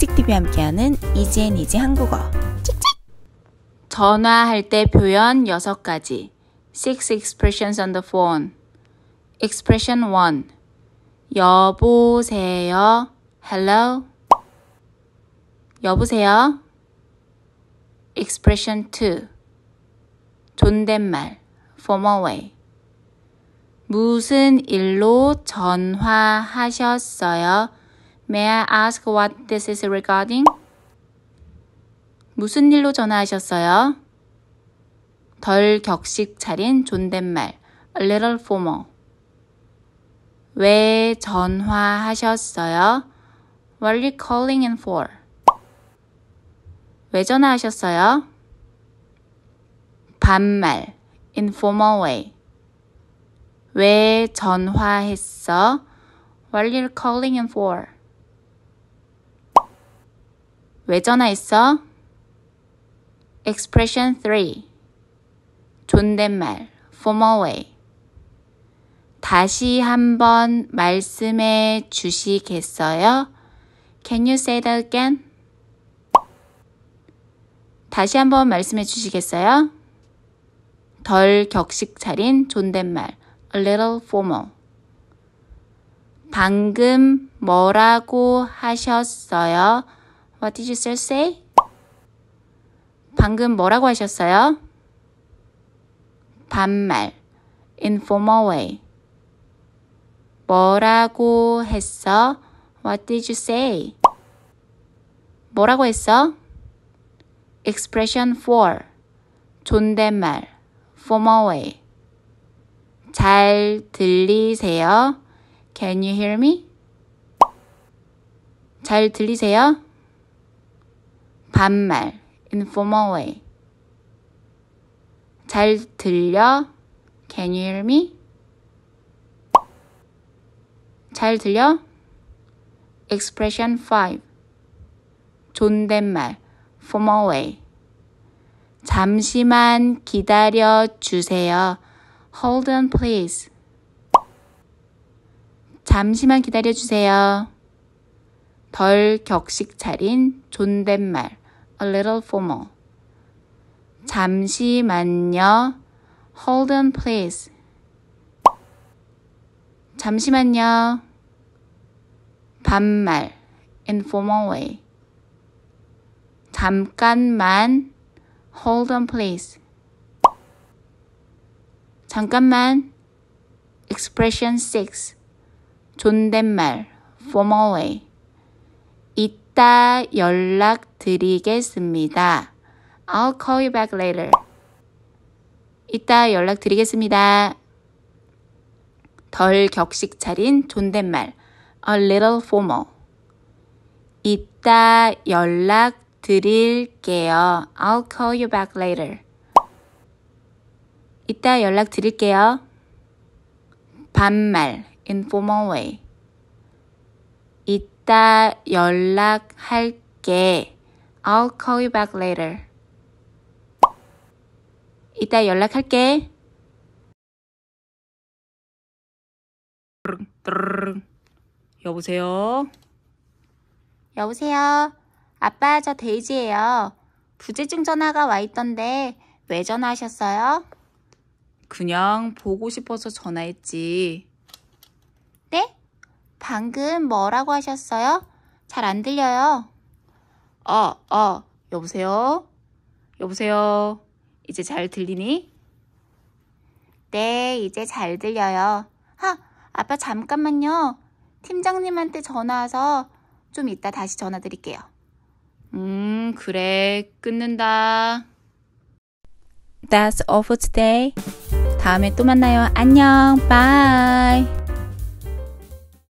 찍찍TV와 함께하는 이지앤 이지 한국어 찍찍! 전화할 때 표현 6가지 6 i x expressions on the phone Expression 1 여보세요 Hello 여보세요 Expression 2 존댓말 Formal way 무슨 일로 전화하셨어요? May I ask what this is regarding? 무슨 일로 전화하셨어요? 덜 격식 차린 존댓말, a little formal. 왜 전화하셨어요? What are you calling in for? 왜 전화하셨어요? 반말, informal way. 왜 전화했어? What are you calling in for? 왜 전화했어? Expression 3. 존댓말, formal way. 다시 한번 말씀해 주시겠어요? Can you say that again? 다시 한번 말씀해 주시겠어요? 덜 격식 차린 존댓말, a little formal. 방금 뭐라고 하셨어요? What did you sir say? 방금 뭐라고 하셨어요? 반말. informal way. 뭐라고 했어? What did you say? 뭐라고 했어? expression for. 존댓말. formal way. 잘 들리세요? Can you hear me? 잘 들리세요? 반말, informal way. 잘 들려? Can you hear me? 잘 들려? Expression 5. 존댓말, formal way. 잠시만 기다려 주세요. Hold on please. 잠시만 기다려 주세요. 덜 격식 차린 존댓말. a little formal. 잠시만요. Hold on, please. 잠시만요. 반말, informal way. 잠깐만, hold on, please. 잠깐만, expression 6. 존댓말, formal way. 이따 연락드리겠습니다. I'll call you back later. 이따 연락드리겠습니다. 덜 격식 차린 존댓말 a little formal 이따 연락 드릴게요. I'll call you back later. 이따 연락 드릴게요. 반말 informal way 이따 연락할게. I'll call you back later. 이따 연락할게. 여보세요? 여보세요? 아빠, 저 데이지예요. 부재중 전화가 와 있던데 왜 전화하셨어요? 그냥 보고 싶어서 전화했지. 방금 뭐라고 하셨어요? 잘 안 들려요. 어, 어, 여보세요? 여보세요? 이제 잘 들리니? 네, 이제 잘 들려요. 하, 아빠 잠깐만요. 팀장님한테 전화 와서 좀 이따 다시 전화 드릴게요. 음, 그래. 끊는다. That's all for today. 다음에 또 만나요. 안녕. Bye.